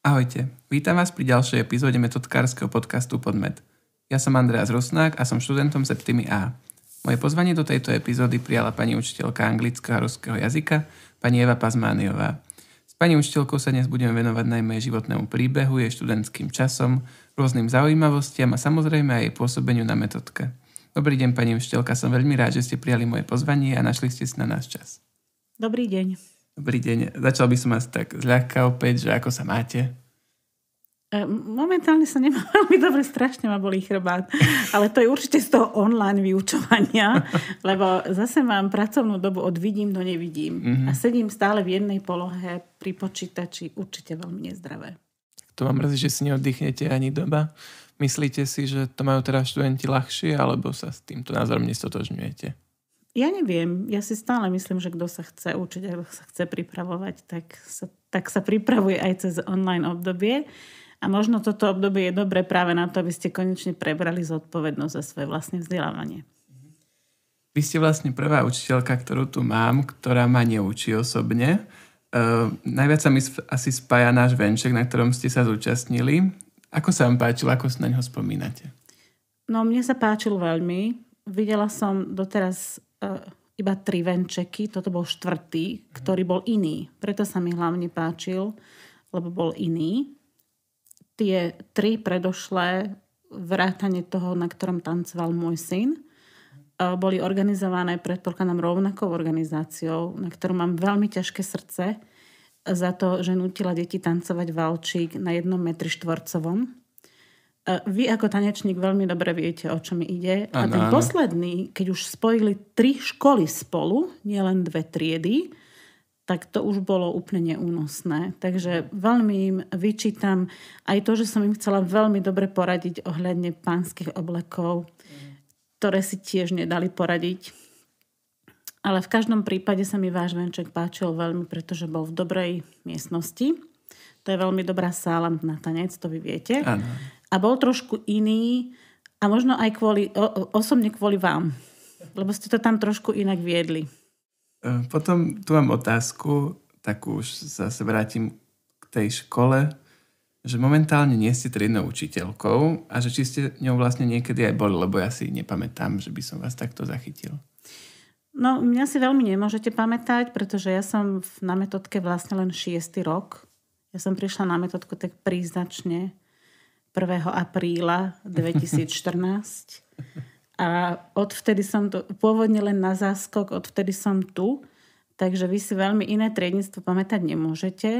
Ahojte, vítam vás pri ďalšej epizóde metodkárskeho podcastu Podmet. Ja som Andreas Rusnák a som študentom Septimy A. Moje pozvanie do tejto epizódy prijala pani učiteľka anglického a ruského jazyka, pani Eva Pazmániová. S pani učiteľkou sa dnes budeme venovať najmä životnému príbehu, jej študentským časom, rôznym zaujímavostiam a samozrejme aj jej pôsobeniu na metodke. Dobrý deň, pani učiteľka, som veľmi rád, že ste prijali moje pozvanie a našli ste si na nás čas. Dobrý deň. Dobrý deň. Začal by som vás tak zľahka opäť, že ako sa máte? E, momentálne sa nemám veľmi dobre, strašne ma bolí chrbát. Ale to je určite z toho online vyučovania, lebo zase mám pracovnú dobu od vidím do nevidím. Mm-hmm. A sedím stále v jednej polohe pri počítači, určite veľmi nezdravé. To vám mrzí, že si neoddychnete ani doba. Myslíte si, že to majú teraz študenti ľahšie, alebo sa s týmto názorom nestotožňujete? ja neviem, ja si stále myslím, že kto sa chce učiť a sa chce pripravovať, tak sa, tak sa pripravuje aj cez online obdobie. A možno toto obdobie je dobré práve na to, aby ste konečne prebrali zodpovednosť za svoje vlastné vzdelávanie. Vy ste vlastne prvá učiteľka, ktorú tu mám, ktorá ma neučí osobne. E, najviac sa mi asi spája náš venček, na ktorom ste sa zúčastnili. Ako sa vám páčilo, ako sa na ňo spomínate? No, mne sa páčil veľmi. Videla som doteraz E, iba tri venčeky, toto bol štvrtý, ktorý bol iný. Preto sa mi hlavne páčil, lebo bol iný. Tie tri predošlé vrátane toho, na ktorom tancoval môj syn, e, boli organizované, predpokladám, rovnakou organizáciou, na ktorú mám veľmi ťažké srdce za to, že nutila deti tancovať valčík na jednom metri štvorcovom E, vy ako tanečník veľmi dobre viete, o čo mi ide. Ano, a ten ano. posledný, keď už spojili tri školy spolu, nielen dve triedy, tak to už bolo úplne neúnosné. Takže veľmi im vyčítam aj to, že som im chcela veľmi dobre poradiť ohľadne pánskych oblekov, ktoré si tiež nedali poradiť. Ale v každom prípade sa mi váš venček páčil veľmi, pretože bol v dobrej miestnosti. To je veľmi dobrá sála na tanec, to vy viete. Ano a bol trošku iný a možno aj kvôli, o, osobne kvôli vám, lebo ste to tam trošku inak viedli. E, potom tu mám otázku, tak už zase vrátim k tej škole, že momentálne nie ste triednou učiteľkou a že či ste ňou vlastne niekedy aj boli, lebo ja si nepamätám, že by som vás takto zachytil. No, mňa si veľmi nemôžete pamätať, pretože ja som na metodke vlastne len 6. rok. Ja som prišla na metodku tak príznačne 1. apríla 2014. A odvtedy som tu, pôvodne len na záskok, odvtedy som tu, takže vy si veľmi iné triednictvo pamätať nemôžete.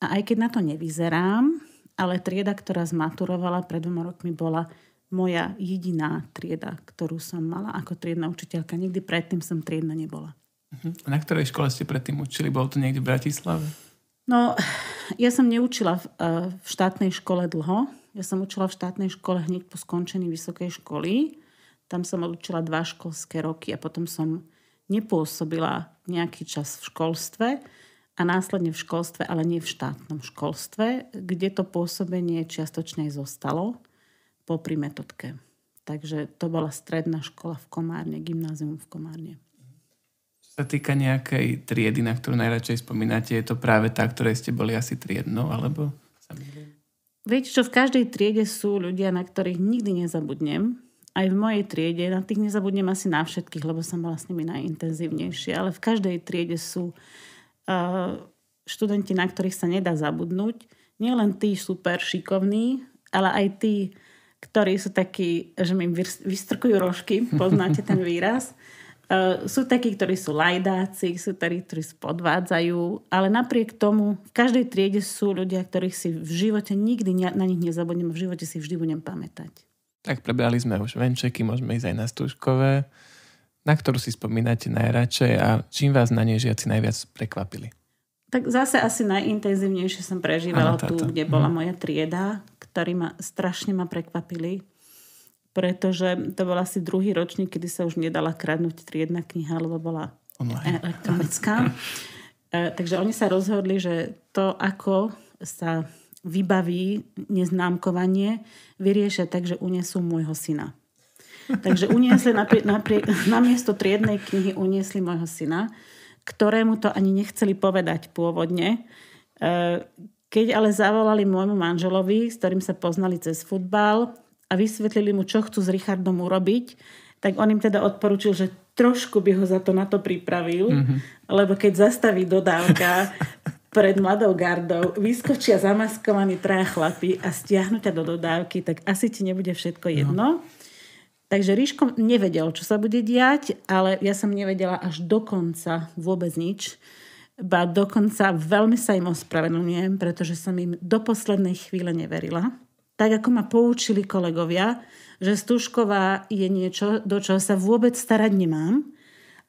A aj keď na to nevyzerám, ale trieda, ktorá zmaturovala pred dvoma rokmi, bola moja jediná trieda, ktorú som mala ako triedna učiteľka. Nikdy predtým som triedna nebola. Mhm. Na ktorej škole ste predtým učili? Bolo to niekde v Bratislave? No, ja som neučila v, eh, v štátnej škole dlho, ja som učila v štátnej škole hneď po skončení vysokej školy. Tam som odučila dva školské roky a potom som nepôsobila nejaký čas v školstve a následne v školstve, ale nie v štátnom školstve, kde to pôsobenie čiastočne zostalo po primetodke. Takže to bola stredná škola v Komárne, gymnázium v Komárne. Čo sa týka nejakej triedy, na ktorú najradšej spomínate, je to práve tá, ktorej ste boli asi triednou, alebo... Viete čo, v každej triede sú ľudia, na ktorých nikdy nezabudnem. Aj v mojej triede, na tých nezabudnem asi na všetkých, lebo som bola s nimi najintenzívnejšie, ale v každej triede sú uh, študenti, na ktorých sa nedá zabudnúť. Nielen tí super šikovní, ale aj tí, ktorí sú takí, že mi vystrkujú rožky, poznáte ten výraz. Eh, sú takí, ktorí sú lajdáci, sú takí, ktorí spodvádzajú, ale napriek tomu v každej triede sú ľudia, ktorých si v živote nikdy na nich nezabudnem, v živote si vždy budem pamätať. Tak prebrali sme už venčeky, môžeme ísť aj na stúškové, na ktorú si spomínate najradšej a čím vás na nej žiaci najviac prekvapili? Tak zase asi najintenzívnejšie som prežívala tu, kde bola mhm. moja trieda, ktorí ma strašne ma prekvapili pretože to bol asi druhý ročník, kedy sa už nedala kradnúť triedna kniha, lebo bola Online. E, elektronická. E, takže oni sa rozhodli, že to, ako sa vybaví neznámkovanie, vyriešia tak, že unesú môjho syna. Takže uniesli napri- napri- namiesto triednej knihy uniesli môjho syna, ktorému to ani nechceli povedať pôvodne. E, keď ale zavolali môjmu manželovi, s ktorým sa poznali cez futbal, a vysvetlili mu, čo chcú s Richardom urobiť, tak on im teda odporučil, že trošku by ho za to na to pripravil, mm-hmm. lebo keď zastaví dodávka pred mladou gardou, vyskočia zamaskovaní traja chlapy a stiahnu ťa do dodávky, tak asi ti nebude všetko no. jedno. No. Takže Ríško nevedel, čo sa bude diať, ale ja som nevedela až do konca vôbec nič. Ba dokonca veľmi sa im ospravedlňujem, pretože som im do poslednej chvíle neverila tak ako ma poučili kolegovia, že stužková je niečo, do čoho sa vôbec starať nemám,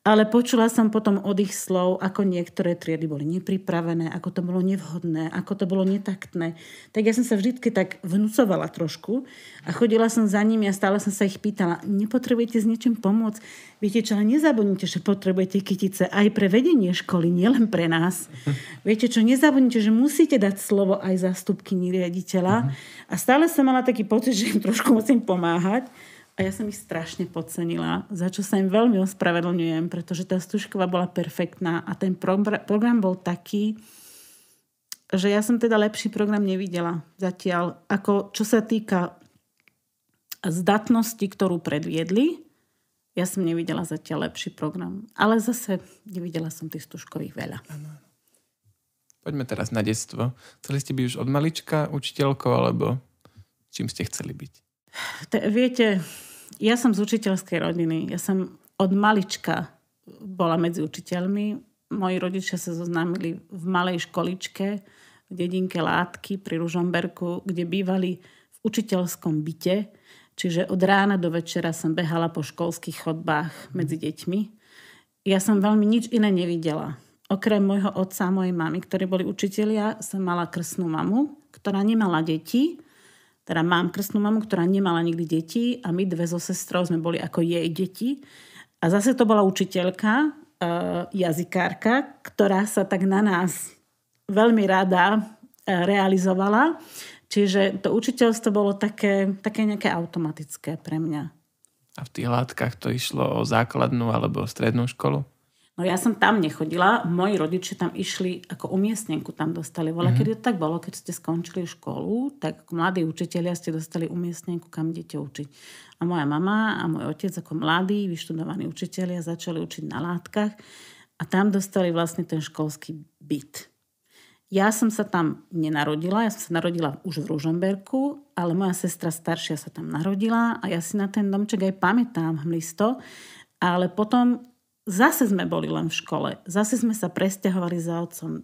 ale počula som potom od ich slov, ako niektoré triedy boli nepripravené, ako to bolo nevhodné, ako to bolo netaktné. Tak ja som sa vždy tak vnúcovala trošku a chodila som za nimi a stále som sa ich pýtala, nepotrebujete s niečím pomôcť? Viete čo, ale nezabudnite, že potrebujete kytice aj pre vedenie školy, nielen pre nás. Viete čo, nezabudnite, že musíte dať slovo aj zástupkyni riaditeľa. Mhm. A stále som mala taký pocit, že im trošku musím pomáhať. A ja som ich strašne podcenila, za čo sa im veľmi ospravedlňujem, pretože tá stužková bola perfektná a ten program bol taký, že ja som teda lepší program nevidela zatiaľ. Ako čo sa týka zdatnosti, ktorú predviedli, ja som nevidela zatiaľ lepší program. Ale zase nevidela som tých stužkových veľa. Poďme teraz na detstvo. Chceli ste byť už od malička učiteľkou, alebo čím ste chceli byť? Te, viete, ja som z učiteľskej rodiny. Ja som od malička bola medzi učiteľmi. Moji rodičia sa zoznámili v malej školičke v dedinke Látky pri Ružomberku, kde bývali v učiteľskom byte. Čiže od rána do večera som behala po školských chodbách mhm. medzi deťmi. Ja som veľmi nič iné nevidela. Okrem môjho otca a mojej mamy, ktorí boli učitelia, som mala krsnú mamu, ktorá nemala deti, teda mám krstnú mamu, ktorá nemala nikdy deti a my dve so sestrou sme boli ako jej deti. A zase to bola učiteľka, eh, jazykárka, ktorá sa tak na nás veľmi rada eh, realizovala. Čiže to učiteľstvo bolo také, také nejaké automatické pre mňa. A v tých látkach to išlo o základnú alebo o strednú školu? No ja som tam nechodila, moji rodičia tam išli, ako umiestnenku tam dostali. Voľa, mm-hmm. keď to tak bolo, keď ste skončili školu, tak ako mladí učiteľia ste dostali umiestnenku, kam idete učiť. A moja mama a môj otec ako mladí, vyštudovaní učiteľia začali učiť na látkach a tam dostali vlastne ten školský byt. Ja som sa tam nenarodila, ja som sa narodila už v Ružomberku, ale moja sestra staršia sa tam narodila a ja si na ten domček aj pamätám hmlisto, ale potom zase sme boli len v škole, zase sme sa presťahovali za otcom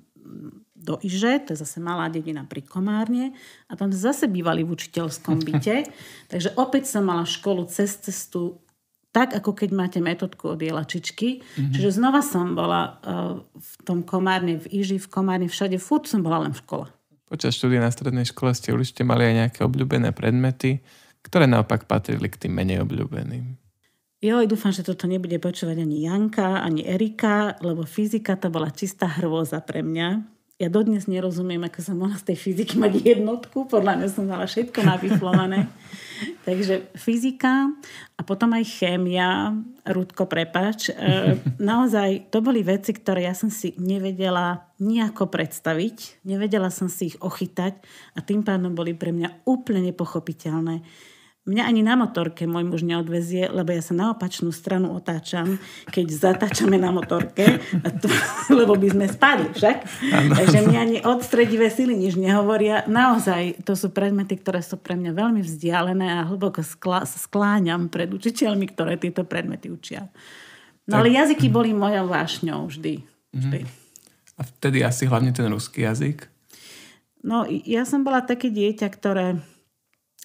do Iže, to je zase malá dedina pri Komárne a tam zase bývali v učiteľskom byte. Takže opäť som mala školu cez cestu tak, ako keď máte metodku od jelačičky. Mm-hmm. Čiže znova som bola uh, v tom Komárne, v Iži, v Komárne, všade, furt som bola len v škole. Počas štúdia na strednej škole ste určite mali aj nejaké obľúbené predmety, ktoré naopak patrili k tým menej obľúbeným. Ja aj dúfam, že toto nebude počúvať ani Janka, ani Erika, lebo fyzika to bola čistá hrôza pre mňa. Ja dodnes nerozumiem, ako som mohla z tej fyziky mať jednotku. Podľa mňa som mala všetko naviflované. Takže fyzika a potom aj chémia, Rudko, prepač. E, naozaj, to boli veci, ktoré ja som si nevedela nejako predstaviť. Nevedela som si ich ochytať a tým pádom boli pre mňa úplne nepochopiteľné Mňa ani na motorke môj muž neodvezie, lebo ja sa na opačnú stranu otáčam, keď zatáčame na motorke, to, lebo by sme spadli však. Ano. Takže mňa ani odstredivé sily nič nehovoria. Naozaj, to sú predmety, ktoré sú pre mňa veľmi vzdialené a hlboko skla- skláňam pred učiteľmi, ktoré tieto predmety učia. No tak. ale jazyky boli mojou vášňou vždy. Mhm. vždy. A vtedy asi hlavne ten ruský jazyk? No, ja som bola také dieťa, ktoré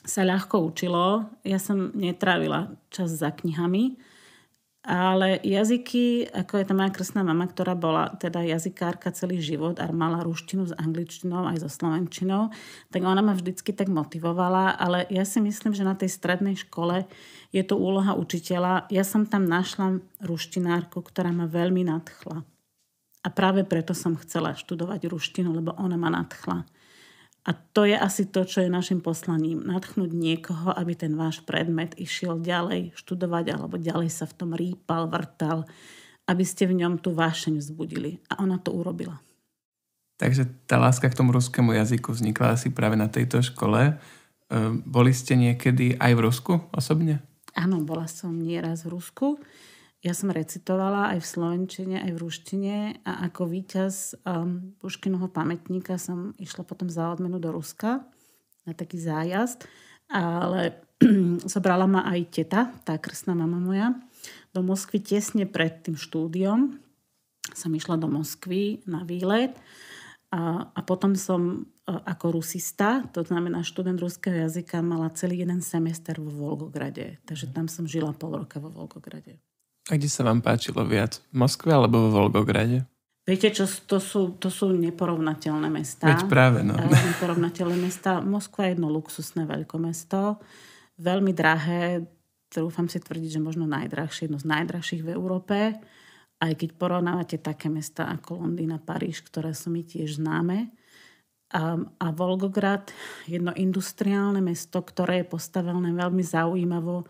sa ľahko učilo. Ja som netrávila čas za knihami, ale jazyky, ako je tá moja krstná mama, ktorá bola teda jazykárka celý život a mala ruštinu s angličtinou aj so slovenčinou, tak ona ma vždycky tak motivovala, ale ja si myslím, že na tej strednej škole je to úloha učiteľa. Ja som tam našla ruštinárku, ktorá ma veľmi nadchla. A práve preto som chcela študovať ruštinu, lebo ona ma nadchla. A to je asi to, čo je našim poslaním. Natchnúť niekoho, aby ten váš predmet išiel ďalej študovať alebo ďalej sa v tom rýpal, vrtal, aby ste v ňom tú vášeň vzbudili. A ona to urobila. Takže tá láska k tomu ruskému jazyku vznikla asi práve na tejto škole. E, boli ste niekedy aj v Rusku osobne? Áno, bola som nieraz v Rusku ja som recitovala aj v slovenčine, aj v ruštine a ako víťaz um, Puškinovho pamätníka som išla potom za odmenu do Ruska na taký zájazd, ale zobrala ma aj teta, tá krstná mama moja, do Moskvy tesne pred tým štúdiom. Som išla do Moskvy na výlet a, a potom som e, ako rusista, to znamená študent ruského jazyka, mala celý jeden semester vo Volgograde. Takže mhm. tam som žila pol roka vo Volgograde. A kde sa vám páčilo viac? V Moskve alebo vo Volgograde? Viete čo, to sú, to sú neporovnateľné mesta. Veď práve, no. Neporovnateľné mesta. Moskva je jedno luxusné veľkomesto, veľmi drahé, trúfam si tvrdiť, že možno najdrahšie, jedno z najdrahších v Európe. Aj keď porovnávate také mesta ako Londýna, Paríž, ktoré sú mi tiež známe. A, a Volgograd, jedno industriálne mesto, ktoré je postavené veľmi zaujímavo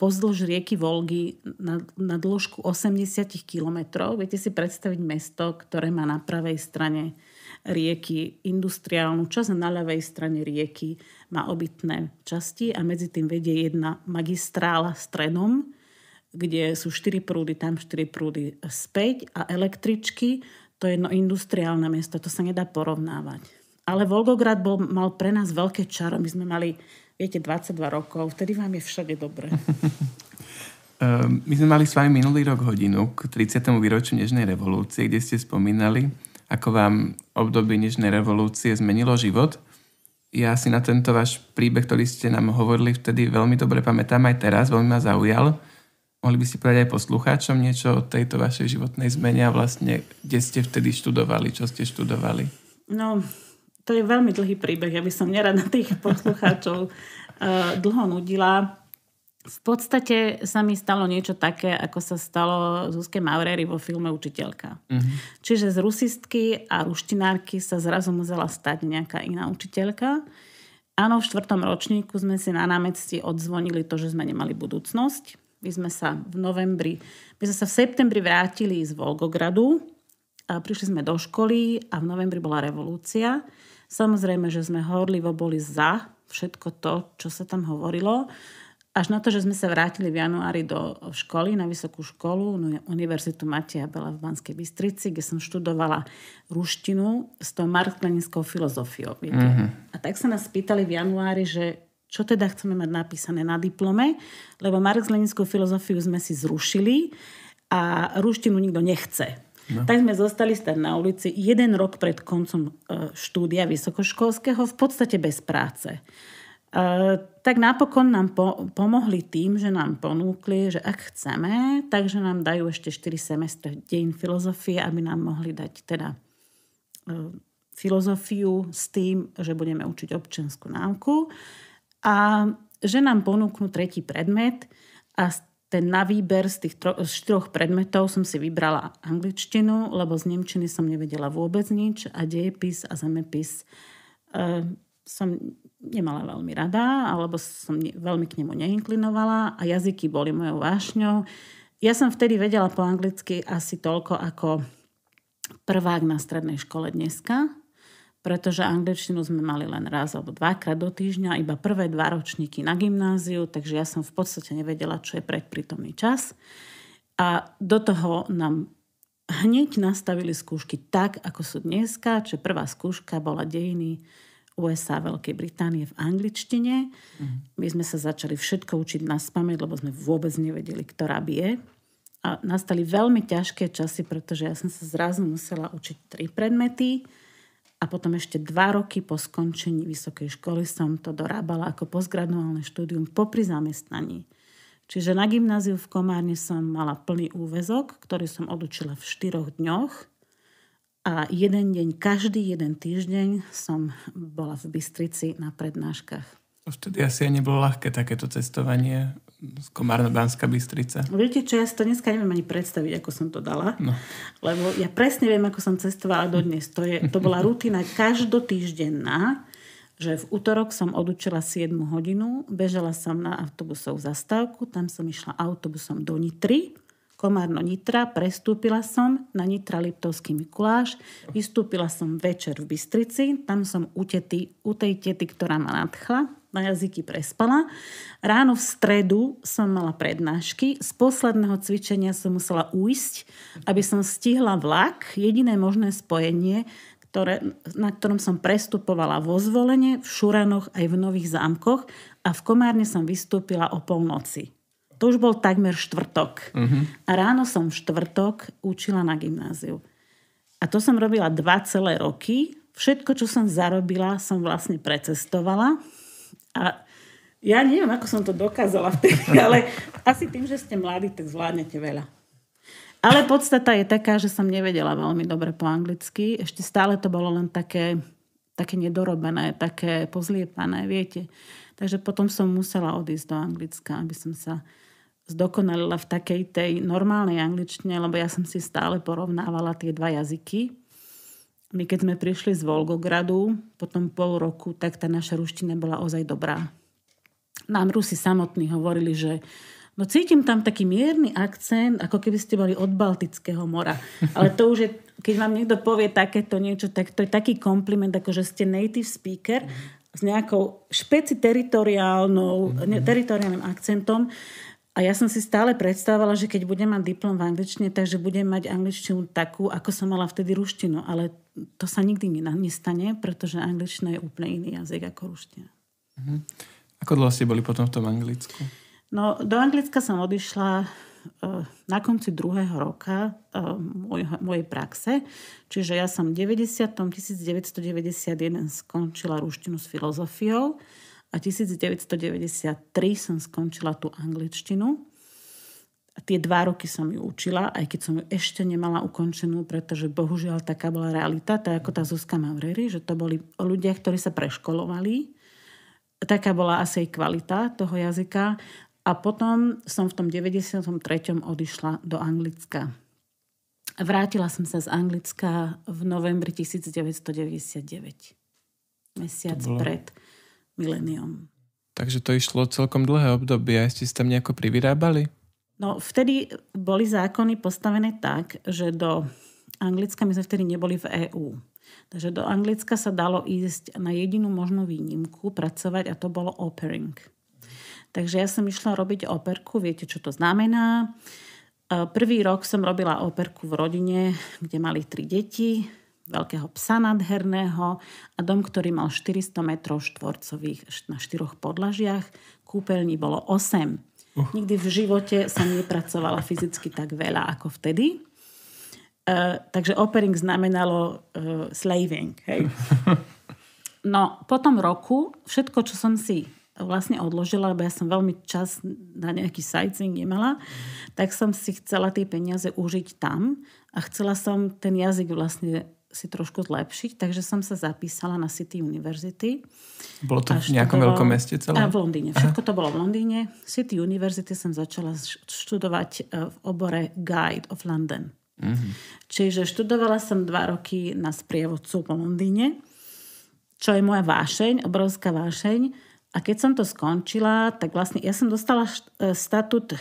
pozdĺž rieky Volgy na, na dĺžku 80 kilometrov. Viete si predstaviť mesto, ktoré má na pravej strane rieky industriálnu časť a na ľavej strane rieky má obytné časti a medzi tým vedie jedna magistrála stredom, kde sú štyri prúdy tam, štyri prúdy späť a električky. To je jedno industriálne mesto, to sa nedá porovnávať. Ale Volgograd bol, mal pre nás veľké čaro. My sme mali viete, 22 rokov, vtedy vám je všade dobre. Ehm, my sme mali s vami minulý rok hodinu k 30. výročiu Nežnej revolúcie, kde ste spomínali, ako vám obdobie Nežnej revolúcie zmenilo život. Ja si na tento váš príbeh, ktorý ste nám hovorili vtedy, veľmi dobre pamätám aj teraz, veľmi ma zaujal. Mohli by ste povedať aj poslucháčom niečo o tejto vašej životnej zmene a vlastne, kde ste vtedy študovali, čo ste študovali? No, to je veľmi dlhý príbeh, ja by som nerada tých poslucháčov uh, dlho nudila. V podstate sa mi stalo niečo také, ako sa stalo Zuzke Maureri vo filme Učiteľka. Uh-huh. Čiže z rusistky a ruštinárky sa zrazu musela stať nejaká iná učiteľka. Áno, v štvrtom ročníku sme si na námestí odzvonili to, že sme nemali budúcnosť. My sme sa v novembri, my sme sa v septembri vrátili z Volgogradu a prišli sme do školy a v novembri bola revolúcia. Samozrejme, že sme horlivo boli za všetko to, čo sa tam hovorilo. Až na to, že sme sa vrátili v januári do školy, na vysokú školu, na no Univerzitu Matia Bela v Banskej Bystrici, kde som študovala ruštinu s tou markleninskou filozofiou. Mm-hmm. A tak sa nás pýtali v januári, že čo teda chceme mať napísané na diplome, lebo marx-leninskú filozofiu sme si zrušili a ruštinu nikto nechce. No. Tak sme zostali stať na ulici jeden rok pred koncom e, štúdia vysokoškolského, v podstate bez práce. E, tak napokon nám po, pomohli tým, že nám ponúkli, že ak chceme, takže nám dajú ešte 4 semestre dejin filozofie, aby nám mohli dať teda e, filozofiu s tým, že budeme učiť občianskú náuku a že nám ponúknú tretí predmet a s ten na výber z tých tro- z štyroch predmetov som si vybrala angličtinu, lebo z nemčiny som nevedela vôbec nič a dejepis a zemepis e, som nemala veľmi rada, alebo som ne- veľmi k nemu neinklinovala a jazyky boli mojou vášňou. Ja som vtedy vedela po anglicky asi toľko ako prvák na strednej škole dneska, pretože angličtinu sme mali len raz alebo dvakrát do týždňa, iba prvé dva ročníky na gymnáziu, takže ja som v podstate nevedela, čo je predprítomný čas. A do toho nám hneď nastavili skúšky tak, ako sú dneska, čiže prvá skúška bola dejiny USA, Veľkej Británie v angličtine. Mhm. My sme sa začali všetko učiť na spamäť, lebo sme vôbec nevedeli, ktorá by je. A nastali veľmi ťažké časy, pretože ja som sa zrazu musela učiť tri predmety – a potom ešte dva roky po skončení vysokej školy som to dorábala ako postgraduálne štúdium popri zamestnaní. Čiže na gymnáziu v Komárne som mala plný úvezok, ktorý som odučila v štyroch dňoch. A jeden deň, každý jeden týždeň som bola v Bystrici na prednáškach. Vtedy asi nebolo ľahké takéto cestovanie z Komárna Banská Bystrica. Viete čo, ja si to dneska neviem ani predstaviť, ako som to dala. No. Lebo ja presne viem, ako som cestovala dnes. To, je, to bola rutina každotýždenná, že v útorok som odučila 7 hodinu, bežala som na autobusov zastávku, tam som išla autobusom do Nitry, Komárno Nitra, prestúpila som na Nitra Liptovský Mikuláš, vystúpila som večer v Bystrici, tam som u, tety, u tej tety, ktorá ma nadchla, na jazyky prespala. Ráno v stredu som mala prednášky. Z posledného cvičenia som musela ujsť, aby som stihla vlak, jediné možné spojenie, ktoré, na ktorom som prestupovala vo zvolenie, v Šuranoch aj v Nových zámkoch a v Komárne som vystúpila o polnoci. To už bol takmer štvrtok. Uh-huh. A ráno som v štvrtok učila na gymnáziu. A to som robila dva celé roky. Všetko, čo som zarobila, som vlastne precestovala a ja neviem, ako som to dokázala vtedy, ale asi tým, že ste mladí, tak zvládnete veľa. Ale podstata je taká, že som nevedela veľmi dobre po anglicky. Ešte stále to bolo len také, také nedorobené, také pozliepané, viete. Takže potom som musela odísť do Anglicka, aby som sa zdokonalila v takej tej normálnej angličtine, lebo ja som si stále porovnávala tie dva jazyky. My keď sme prišli z Volgogradu, potom pol roku, tak tá naša ruština bola ozaj dobrá. Nám Rusi samotní hovorili, že no cítim tam taký mierny akcent, ako keby ste boli od Baltického mora. Ale to už je, keď vám niekto povie takéto niečo, tak to je taký kompliment, ako že ste native speaker s nejakou špeci teritoriálnou, teritoriálnym akcentom. Uh, a ja som si stále predstavovala, že keď budem mať diplom v angličtine, takže budem mať angličtinu takú, ako som mala vtedy ruštinu. Ale to sa nikdy nestane, pretože angličtina je úplne iný jazyk ako ruština. Uh-huh. Ako dlho ste boli potom v tom Anglicku? No, do Anglicka som odišla eh, na konci druhého roka eh, mojej praxe. Čiže ja som v 90. 1991 skončila ruštinu s filozofiou. A 1993 som skončila tú angličtinu. A tie dva roky som ju učila, aj keď som ju ešte nemala ukončenú, pretože bohužiaľ taká bola realita, tak ako tá Zuzka Maureri, že to boli ľudia, ktorí sa preškolovali. Taká bola asi aj kvalita toho jazyka. A potom som v tom 93. odišla do Anglicka. Vrátila som sa z Anglicka v novembri 1999. Mesiac to bolo... pred milénium. Takže to išlo celkom dlhé obdobie. A ste si tam nejako privyrábali? No vtedy boli zákony postavené tak, že do Anglicka my sme vtedy neboli v EÚ. Takže do Anglicka sa dalo ísť na jedinú možnú výnimku pracovať a to bolo opering. Takže ja som išla robiť operku, viete, čo to znamená. E, prvý rok som robila operku v rodine, kde mali tri deti veľkého psa nadherného a dom, ktorý mal 400 metrov štvorcových na štyroch podlažiach. Kúpeľní bolo 8. Uh. Nikdy v živote som nepracovala fyzicky tak veľa ako vtedy. Uh, takže opering znamenalo uh, slaving. Hej? No, po tom roku všetko, čo som si vlastne odložila, lebo ja som veľmi čas na nejaký sightseeing nemala, tak som si chcela tie peniaze užiť tam a chcela som ten jazyk vlastne si trošku zlepšiť, takže som sa zapísala na City University. Bolo to v nejakom veľkom meste celé? A v Londýne. Všetko Aha. to bolo v Londýne. City University som začala študovať e, v obore Guide of London. Mm-hmm. Čiže študovala som dva roky na sprievodcu po Londýne, čo je moja vášeň, obrovská vášeň. A keď som to skončila, tak vlastne ja som dostala št- štatút e, e,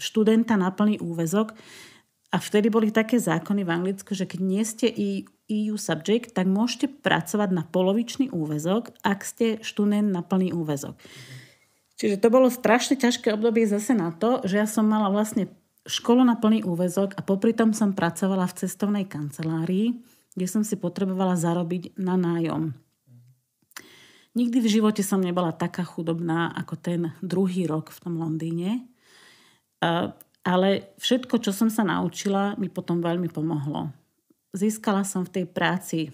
študenta na plný úvezok, a vtedy boli také zákony v Anglicku, že keď nie ste EU subject, tak môžete pracovať na polovičný úvezok, ak ste študent na plný úvezok. Čiže to bolo strašne ťažké obdobie zase na to, že ja som mala vlastne školu na plný úvezok a popri tom som pracovala v cestovnej kancelárii, kde som si potrebovala zarobiť na nájom. Nikdy v živote som nebola taká chudobná ako ten druhý rok v tom Londýne ale všetko, čo som sa naučila, mi potom veľmi pomohlo. Získala som v tej práci e,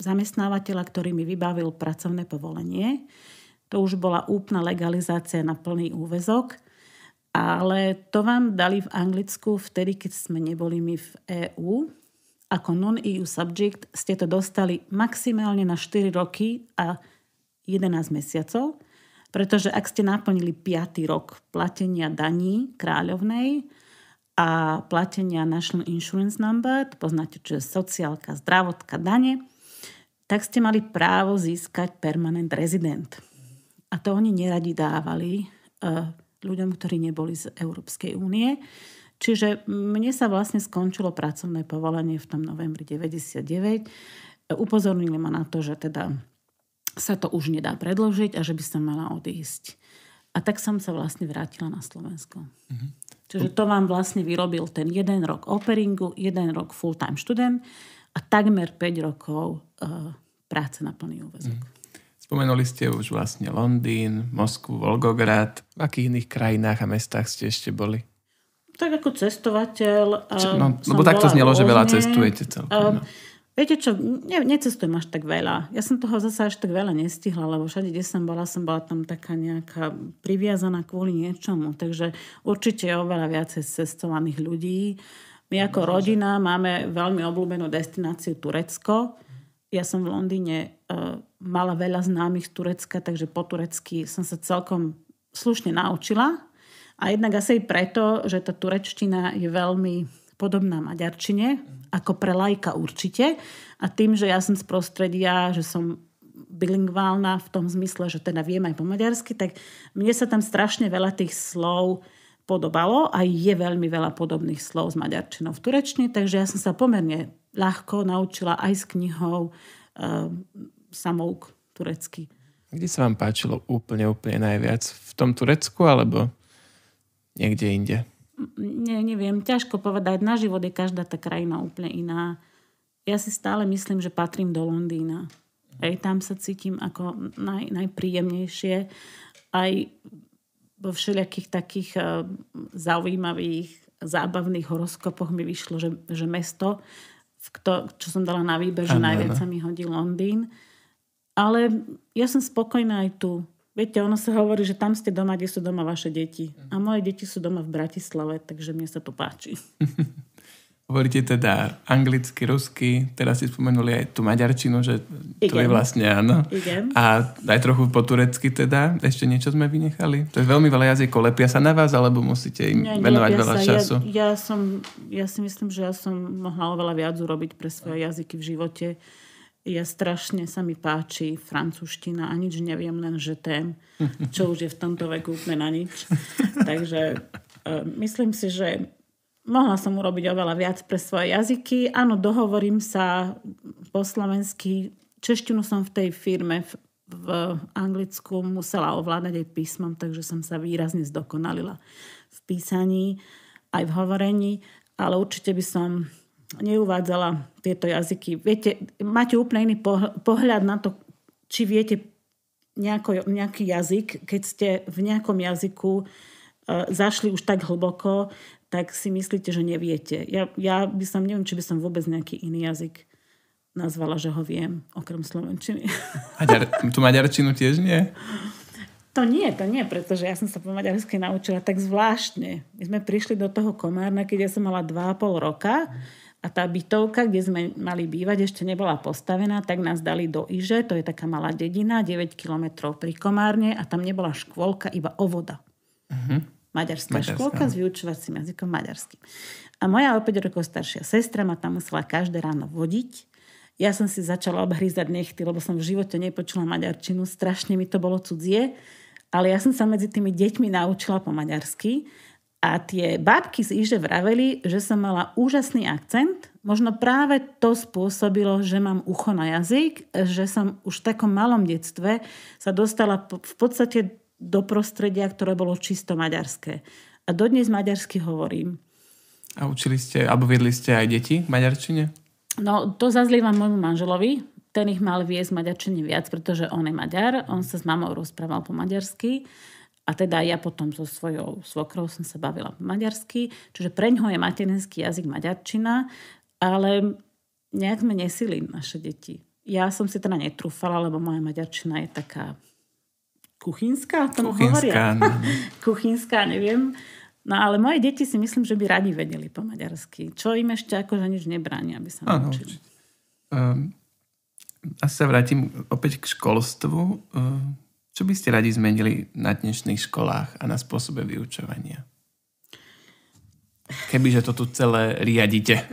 zamestnávateľa, ktorý mi vybavil pracovné povolenie. To už bola úplná legalizácia na plný úvezok, ale to vám dali v Anglicku vtedy, keď sme neboli my v EÚ. Ako non-EU subject ste to dostali maximálne na 4 roky a 11 mesiacov – pretože ak ste naplnili 5. rok platenia daní kráľovnej a platenia National Insurance Number, to poznáte, čo je sociálka, zdravotka, dane, tak ste mali právo získať permanent rezident. A to oni neradi dávali eh, ľuďom, ktorí neboli z Európskej únie. Čiže mne sa vlastne skončilo pracovné povolenie v tom novembri 99. Upozornili ma na to, že teda sa to už nedá predložiť a že by som mala odísť. A tak som sa vlastne vrátila na Slovensko. Mm-hmm. Čiže to vám vlastne vyrobil ten jeden rok operingu, jeden rok full-time študent a takmer 5 rokov uh, práce na plný úvezok. Mm-hmm. Spomenuli ste už vlastne Londýn, Moskvu, Volgograd. V akých iných krajinách a mestách ste ešte boli? Tak ako cestovateľ. Uh, no, lebo takto znelo, že veľa cestujete celkom. Uh, no Viete čo, ne, necestujem až tak veľa. Ja som toho zase až tak veľa nestihla, lebo všade, kde som bola, som bola tam taká nejaká priviazaná kvôli niečomu. Takže určite je oveľa viacej cestovaných ľudí. My ako rodina že... máme veľmi obľúbenú destináciu Turecko. Ja som v Londýne uh, mala veľa známych z Turecka, takže po turecky som sa celkom slušne naučila. A jednak asi preto, že tá turečtina je veľmi podobná maďarčine, ako pre lajka určite. A tým, že ja som z prostredia, že som bilingválna v tom zmysle, že teda viem aj po maďarsky, tak mne sa tam strašne veľa tých slov podobalo a je veľmi veľa podobných slov s maďarčinou v turečne, takže ja som sa pomerne ľahko naučila aj s knihou e, samouk turecky. Kde sa vám páčilo úplne, úplne najviac? V tom Turecku alebo niekde inde? ne, neviem, ťažko povedať, na život je každá tá krajina úplne iná. Ja si stále myslím, že patrím do Londýna. Aj tam sa cítim ako naj, najpríjemnejšie. Aj vo všelijakých takých eh, zaujímavých, zábavných horoskopoch mi vyšlo, že, že mesto, v kto, čo som dala na výber, že ano, najviac ano. sa mi hodí Londýn. Ale ja som spokojná aj tu. Viete, ono sa hovorí, že tam ste doma, kde sú doma vaše deti. A moje deti sú doma v Bratislave, takže mne sa to páči. Hovoríte teda anglicky, rusky, teraz si spomenuli aj tú maďarčinu, že to Igen. je vlastne áno. Igen. A aj trochu po turecky teda, ešte niečo sme vynechali. To je veľmi veľa jazykov, lepia sa na vás, alebo musíte im ne, venovať veľa sa. času? Ja, ja, som, ja si myslím, že ja som mohla oveľa viac urobiť pre svoje jazyky v živote ja strašne sa mi páči francúzština a nič neviem, len že tém, čo už je v tomto veku úplne na nič. Takže uh, myslím si, že mohla som urobiť oveľa viac pre svoje jazyky. Áno, dohovorím sa po slovensky. Češtinu som v tej firme v, v Anglicku musela ovládať aj písmom, takže som sa výrazne zdokonalila v písaní aj v hovorení, ale určite by som neuvádzala tieto jazyky. Viete, máte úplne iný pohľad na to, či viete nejako, nejaký jazyk, keď ste v nejakom jazyku e, zašli už tak hlboko, tak si myslíte, že neviete. Ja, ja by som, neviem, či by som vôbec nejaký iný jazyk nazvala, že ho viem, okrem slovenčiny. Maďar, tu maďarčinu tiež nie? To nie, to nie, pretože ja som sa po maďarsky naučila tak zvláštne. My sme prišli do toho komárna, keď ja som mala 2,5 roka. Mm a tá bytovka, kde sme mali bývať, ešte nebola postavená, tak nás dali do Iže, to je taká malá dedina, 9 kilometrov pri Komárne a tam nebola škôlka, iba ovoda. Uh-huh. Maďarská, Maďarská škôlka s vyučovacím jazykom maďarským. A moja opäť rokov staršia sestra ma tam musela každé ráno vodiť. Ja som si začala obhrízať nechty, lebo som v živote nepočula maďarčinu, strašne mi to bolo cudzie, ale ja som sa medzi tými deťmi naučila po maďarsky a tie babky z Iže vraveli, že som mala úžasný akcent. Možno práve to spôsobilo, že mám ucho na jazyk, že som už v takom malom detstve sa dostala v podstate do prostredia, ktoré bolo čisto maďarské. A dodnes maďarsky hovorím. A učili ste, alebo viedli ste aj deti v maďarčine? No, to zazlívam môjmu manželovi. Ten ich mal viesť maďarčine viac, pretože on je maďar. On sa s mamou rozprával po maďarsky. A teda ja potom so svojou svokrou som sa bavila maďarsky, čiže preňho je materinský jazyk maďarčina, ale nejak sme nesili naše deti. Ja som si teda netrúfala, lebo moja maďarčina je taká kuchynská, to hovoria. No. kuchynská, neviem. No ale moje deti si myslím, že by radi vedeli po maďarsky. Čo im ešte akože nič nebráni, aby sa naučili. Um, a sa vrátim opäť k školstvu. Um, čo by ste radi zmenili na dnešných školách a na spôsobe vyučovania? Kebyže to tu celé riadite.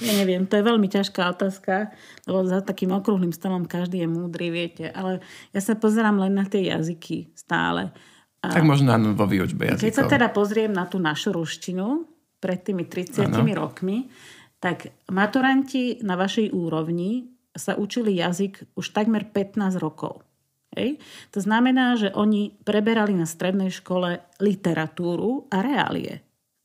Ja neviem, to je veľmi ťažká otázka, lebo za takým okrúhlym stolom každý je múdry, viete. Ale ja sa pozerám len na tie jazyky stále. Tak možno áno, vo výučbe jazykov. Keď sa teda pozriem na tú našu ruštinu pred tými 30 ano. rokmi, tak maturanti na vašej úrovni sa učili jazyk už takmer 15 rokov. Hej. To znamená, že oni preberali na strednej škole literatúru a reálie.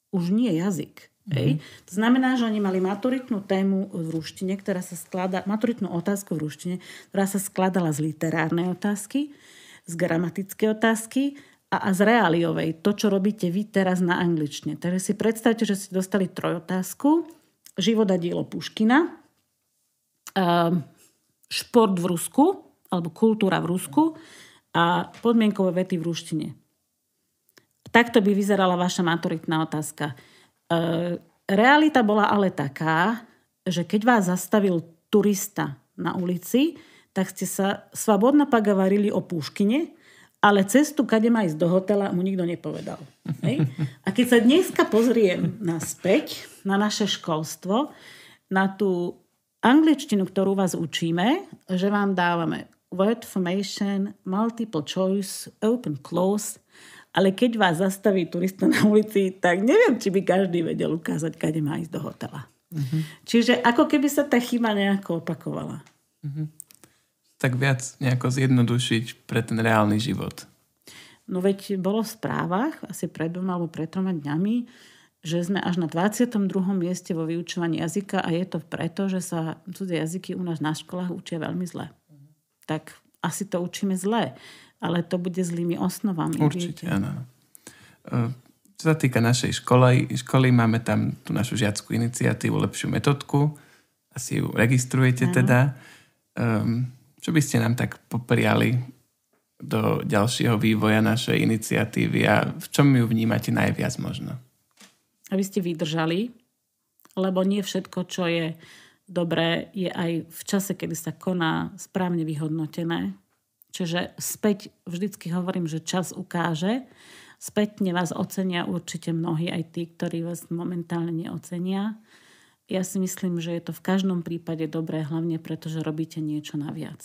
Už nie jazyk. mm Hej. Mhm. To znamená, že oni mali maturitnú tému v ruštine, ktorá sa skladá, maturitnú otázku v ruštine, ktorá sa skladala z literárnej otázky, z gramatické otázky a, a z reáliovej. To, čo robíte vy teraz na angličtine. Takže si predstavte, že ste dostali trojotázku, život a dielo Puškina, ehm, šport v Rusku, alebo kultúra v Rusku a podmienkové vety v ruštine. Takto by vyzerala vaša maturitná otázka. E, realita bola ale taká, že keď vás zastavil turista na ulici, tak ste sa svobodne pagavarili o Púškine, ale cestu, kade má ísť do hotela, mu nikto nepovedal. Hej? A keď sa dneska pozriem naspäť na naše školstvo, na tú angličtinu, ktorú vás učíme, že vám dávame word formation, multiple choice, open close, ale keď vás zastaví turista na ulici, tak neviem, či by každý vedel ukázať, kade má ísť do hotela. Uh-huh. Čiže ako keby sa tá chyba nejako opakovala. Uh-huh. Tak viac nejako zjednodušiť pre ten reálny život. No veď bolo v správach asi pred dvoma alebo pred troma dňami, že sme až na 22. mieste vo vyučovaní jazyka a je to preto, že sa cudzie jazyky u nás na školách učia veľmi zle tak asi to učíme zle. Ale to bude zlými osnovami. Určite, viete? áno. E, čo sa týka našej školy, školy, máme tam tú našu žiackú iniciatívu, lepšiu metodku. Asi ju registrujete ano. teda. Um, čo by ste nám tak popriali do ďalšieho vývoja našej iniciatívy a v čom ju vnímate najviac možno? Aby ste vydržali, lebo nie všetko, čo je uh, dobré je aj v čase, kedy sa koná správne vyhodnotené. Čiže späť vždycky hovorím, že čas ukáže. Spätne vás ocenia určite mnohí, aj tí, ktorí vás momentálne neocenia. Ja si myslím, že je to v každom prípade dobré, hlavne preto, že robíte niečo naviac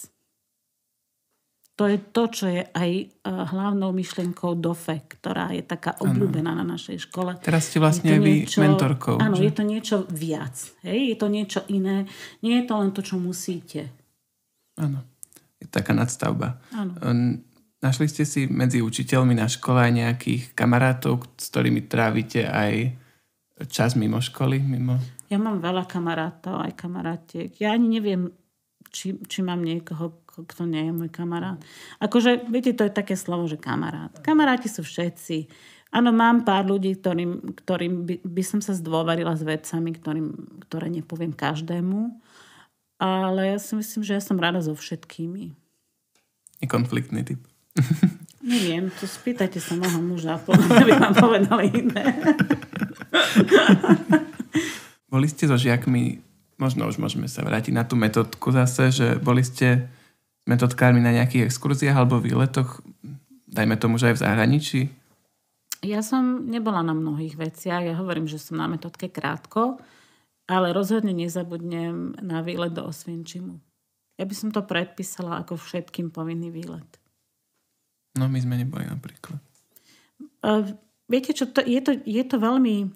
to je to, čo je aj e, hlavnou myšlienkou DOFE, ktorá je taká obľúbená ano. na našej škole. Teraz ste vlastne aj vy niečo, mentorkou. Áno, že? je to niečo viac. Hej? Je to niečo iné. Nie je to len to, čo musíte. Áno. Je taká nadstavba. Áno. Hm, našli ste si medzi učiteľmi na škole aj nejakých kamarátov, s ktorými trávite aj čas mimo školy? Mimo... Ja mám veľa kamarátov, aj kamarátiek. Ja ani neviem, či, či mám niekoho, kto nie je môj kamarát. Akože, viete, to je také slovo, že kamarát. Kamaráti sú všetci. Áno, mám pár ľudí, ktorým, ktorým by, by som sa zdôvarila s vecami, ktorým, ktoré nepoviem každému. Ale ja si myslím, že ja som rada so všetkými. Konfliktný typ. Neviem, to spýtajte sa môjho muža, aby vám povedali iné. Boli ste so žiakmi možno už môžeme sa vrátiť na tú metodku zase, že boli ste metodkármi na nejakých exkurziách alebo výletoch, dajme tomu, že aj v zahraničí? Ja som nebola na mnohých veciach. Ja hovorím, že som na metodke krátko, ale rozhodne nezabudnem na výlet do Osvienčimu. Ja by som to predpísala ako všetkým povinný výlet. No my sme neboli napríklad. Uh, viete čo, to, je, to, je to veľmi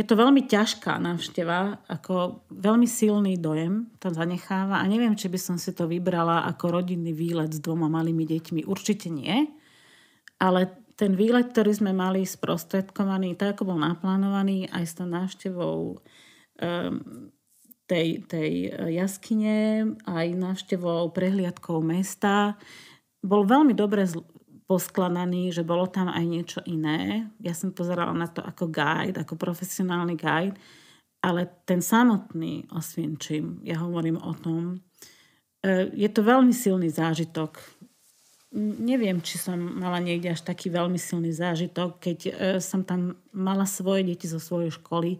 je to veľmi ťažká návšteva, ako veľmi silný dojem to zanecháva a neviem, či by som si to vybrala ako rodinný výlet s dvoma malými deťmi. Určite nie, ale ten výlet, ktorý sme mali sprostredkovaný, tak ako bol naplánovaný, aj s tou návštevou um, tej, tej eh, jaskyne, aj návštevou prehliadkou mesta, bol veľmi dobre poskladaný, že bolo tam aj niečo iné. Ja som pozerala na to ako guide, ako profesionálny guide, ale ten samotný osvinčím, ja hovorím o tom. E, je to veľmi silný zážitok. Neviem, či som mala niekde až taký veľmi silný zážitok, keď e, som tam mala svoje deti zo svojej školy,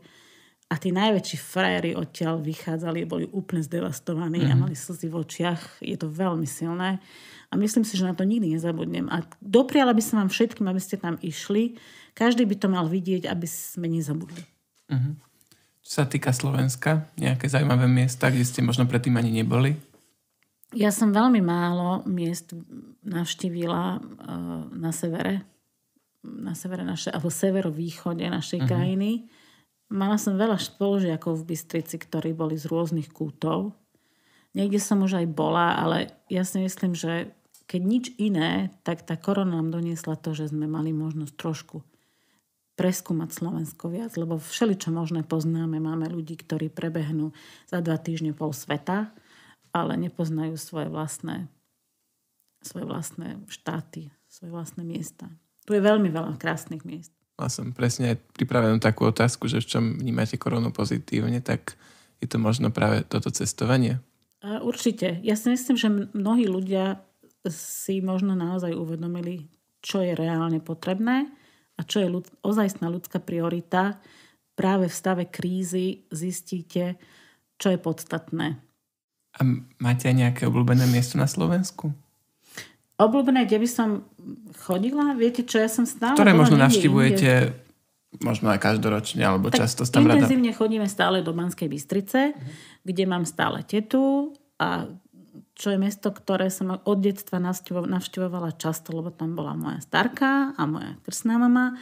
a tí najväčší frajery odtiaľ vychádzali, boli úplne zdevastovaní mm-hmm. a mhm. mali slzy v očiach. Je to veľmi silné. A myslím si, že na to nikdy nezabudnem. A dopriala by som vám všetkým, aby ste tam išli. Každý by to mal vidieť, aby sme nezabudli. Mm-hmm. Čo sa týka Slovenska, nejaké zaujímavé miesta, kde ste možno predtým ani neboli? Ja som veľmi málo miest navštívila e, na severe. Na severe naše, alebo severovýchode našej mm-hmm. krajiny Mala som veľa spolužiakov v Bystrici, ktorí boli z rôznych kútov. Niekde som už aj bola, ale ja si myslím, že keď nič iné, tak tá korona nám doniesla to, že sme mali možnosť trošku preskúmať Slovensko viac, lebo čo možné poznáme. Máme ľudí, ktorí prebehnú za dva týždne pol sveta, ale nepoznajú svoje vlastné, svoje vlastné štáty, svoje vlastné miesta. Tu je veľmi veľa krásnych miest. Mal som presne aj pripravenú takú otázku, že v čom vnímate koronu pozitívne, tak je to možno práve toto cestovanie. Určite. Ja si myslím, že mnohí ľudia si možno naozaj uvedomili, čo je reálne potrebné a čo je ľud, ozajstná ľudská priorita. Práve v stave krízy zistíte, čo je podstatné. A máte aj nejaké obľúbené miesto na Slovensku? obľúbené, kde by som chodila, viete čo, ja som stále... Ktoré možno navštívujete možno aj každoročne, alebo tak často tam rada. Intenzívne chodíme stále do Banskej Bystrice, mm kde mám stále tetu a čo je mesto, ktoré som od detstva navštevovala často, lebo tam bola moja starka a moja krsná mama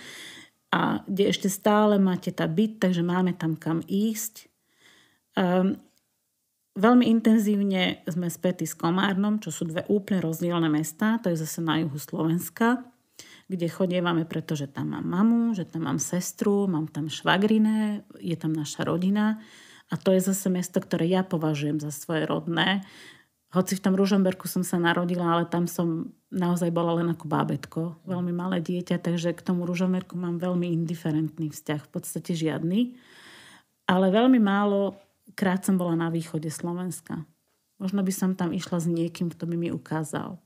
a kde ešte stále máte tá byt, takže máme tam kam ísť. Um, Veľmi intenzívne sme späty s Komárnom, čo sú dve úplne rozdielne mesta, to je zase na juhu Slovenska, kde chodievame, pretože tam mám mamu, že tam mám sestru, mám tam švagriné, je tam naša rodina a to je zase mesto, ktoré ja považujem za svoje rodné. Hoci v tom Ružomberku som sa narodila, ale tam som naozaj bola len ako bábetko, veľmi malé dieťa, takže k tomu Ružomberku mám veľmi indiferentný vzťah, v podstate žiadny. Ale veľmi málo krát som bola na východe Slovenska. Možno by som tam išla s niekým, kto by mi ukázal.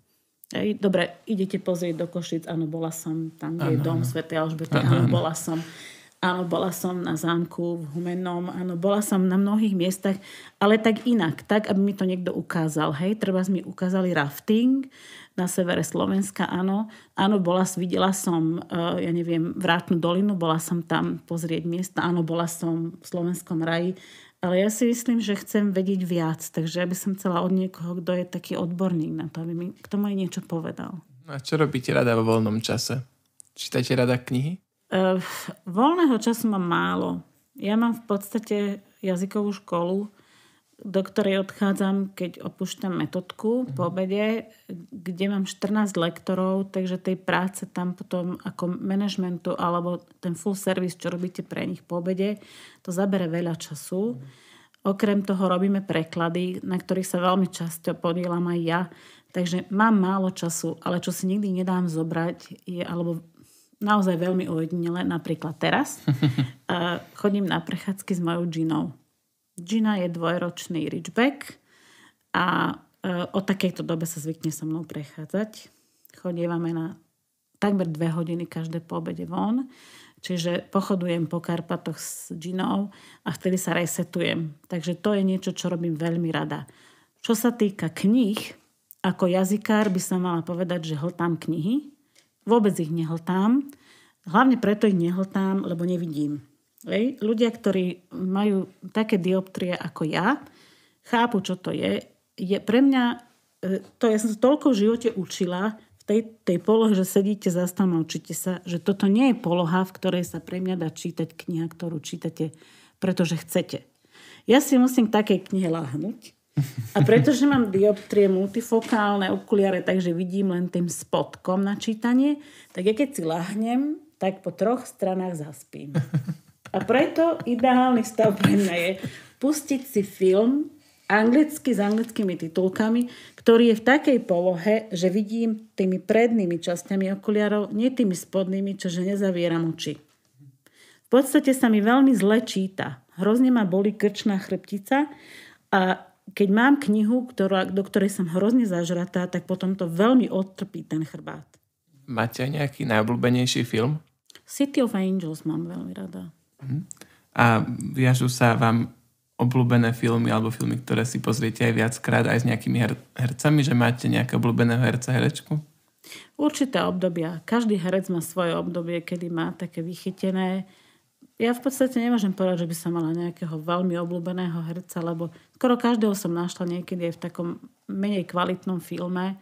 Ej, dobre, idete pozrieť do Košic, áno, bola som tam, je dom Svetej Alžbety, áno, bola som. Áno, bola som na zámku v Humennom, áno, bola som na mnohých miestach, ale tak inak, tak, aby mi to niekto ukázal. Hej, treba mi ukázali rafting na severe Slovenska, áno. Áno, bola, videla som, eh, ja neviem, Vrátnu dolinu, bola som tam pozrieť miesta, áno, bola som v Slovenskom raji, ale ja si myslím, že chcem vedieť viac, takže ja by som chcela od niekoho, kto je taký odborník na to, aby mi k tomu aj niečo povedal. No a čo robíte rada vo voľnom čase? Čítate rada knihy? Uh, voľného času mám málo. Ja mám v podstate jazykovú školu, do ktorej odchádzam, keď opúšťam metodku mm-hmm. po mhm. obede, kde mám 14 lektorov, takže tej práce tam potom ako manažmentu alebo ten full service, čo robíte pre nich po obede, to zabere veľa času. Mm-hmm. Okrem toho robíme preklady, na ktorých sa veľmi často podielam aj ja, takže mám málo času, ale čo si nikdy nedám zobrať, je, alebo naozaj veľmi ojedinele, napríklad teraz, eh, chodím na prechádzky s mojou džinou. Gina je dvojročný Ridgeback a e, o takejto dobe sa zvykne so mnou prechádzať. Chodievame na takmer dve hodiny každé po obede von, čiže pochodujem po Karpatoch s Ginou a vtedy sa resetujem. Takže to je niečo, čo robím veľmi rada. Čo sa týka kníh, ako jazykár by som mala povedať, že hltám knihy. Vôbec ich nehltám. Hlavne preto ich nehltám, lebo nevidím. Hej. Ľudia, ktorí majú také dioptrie ako ja, chápu, čo to je. je pre mňa, e, to ja som sa toľko v živote učila, v tej, tej polohe, že sedíte za stolom a učíte sa, že toto nie je poloha, v ktorej sa pre mňa dá čítať kniha, ktorú čítate, pretože chcete. Ja si musím k takej knihe láhnuť. A pretože mám dioptrie multifokálne okuliare, takže vidím len tým spodkom na čítanie, tak ja keď si lahnem, tak po troch stranách zaspím. A preto ideálny stav pre mňa je pustiť si film anglicky s anglickými titulkami, ktorý je v takej polohe, že vidím tými prednými časťami okuliarov, nie tými spodnými, čože nezavieram oči. V podstate sa mi veľmi zle číta. Hrozne ma boli krčná chrbtica a keď mám knihu, ktorá, do ktorej som hrozne zažratá, tak potom to veľmi odtrpí ten chrbát. Máte nejaký najobľúbenejší film? City of Angels mám veľmi rada. Mhm. A viažu sa vám obľúbené filmy alebo filmy, ktoré si pozriete aj viackrát aj s nejakými her- hercami, že máte nejaké obľúbeného herca, herečku? Určité obdobia. Každý herec má svoje obdobie, kedy má také vychytené. Ja v podstate nemôžem povedať, že by som mala nejakého veľmi obľúbeného herca, lebo skoro každého som našla niekedy aj v takom menej kvalitnom filme.